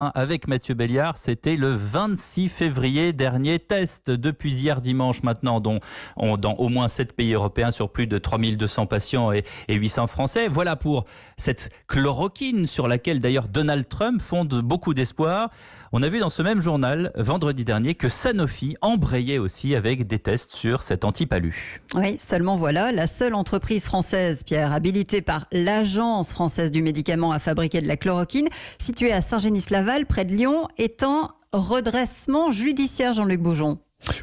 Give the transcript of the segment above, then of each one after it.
avec Mathieu Belliard, c'était le 26 février dernier. Test depuis hier dimanche maintenant dont, dans au moins 7 pays européens sur plus de 3200 patients et, 800 Français. Voilà pour cette chloroquine sur laquelle d'ailleurs Donald Trump fonde beaucoup d'espoir. On a vu dans ce même journal vendredi dernier que Sanofi embrayait aussi avec des tests sur cet antipalu. Oui, seulement voilà, la seule entreprise française, Pierre, habilitée par l'Agence française du médicament à fabriquer de la chloroquine, située à Saint-Génis-Laval, près de Lyon, étant redressement judiciaire, Jean-Luc Boujon.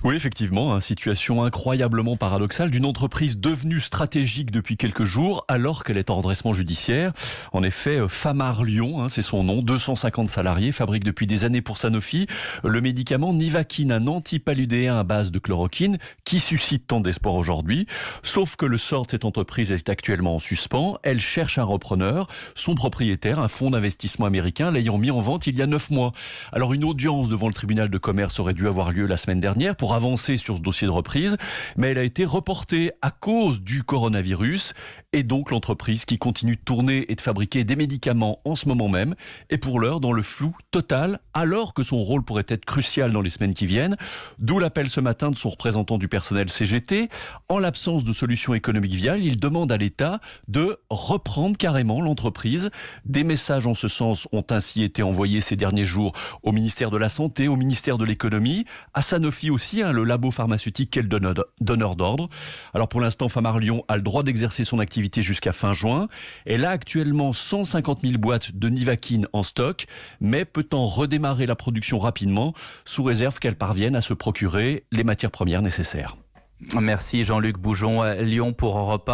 Oui, effectivement, une hein, situation incroyablement paradoxale d'une entreprise devenue stratégique depuis quelques jours alors qu'elle est en redressement judiciaire. En effet, euh, Famar Lyon, hein, c'est son nom, 250 salariés, fabrique depuis des années pour Sanofi le médicament Nivakin, un antipaludéen à base de chloroquine qui suscite tant d'espoir aujourd'hui. Sauf que le sort de cette entreprise est actuellement en suspens. Elle cherche un repreneur, son propriétaire, un fonds d'investissement américain, l'ayant mis en vente il y a neuf mois. Alors une audience devant le tribunal de commerce aurait dû avoir lieu la semaine dernière pour avancer sur ce dossier de reprise, mais elle a été reportée à cause du coronavirus et donc l'entreprise qui continue de tourner et de fabriquer des médicaments en ce moment même est pour l'heure dans le flou total alors que son rôle pourrait être crucial dans les semaines qui viennent. D'où l'appel ce matin de son représentant du personnel CGT. En l'absence de solution économique viable, il demande à l'État de reprendre carrément l'entreprise. Des messages en ce sens ont ainsi été envoyés ces derniers jours au ministère de la Santé, au ministère de l'Économie, à Sanofi aussi, hein, le labo pharmaceutique qu'elle donneur d'ordre. Alors pour l'instant, Famar Lyon a le droit d'exercer son activité jusqu'à fin juin. Elle a actuellement 150 000 boîtes de Nivaquine en stock, mais peut en redémarrer la production rapidement, sous réserve qu'elle parvienne à se procurer les matières premières nécessaires. Merci Jean-Luc Boujon. Euh, Lyon pour Europe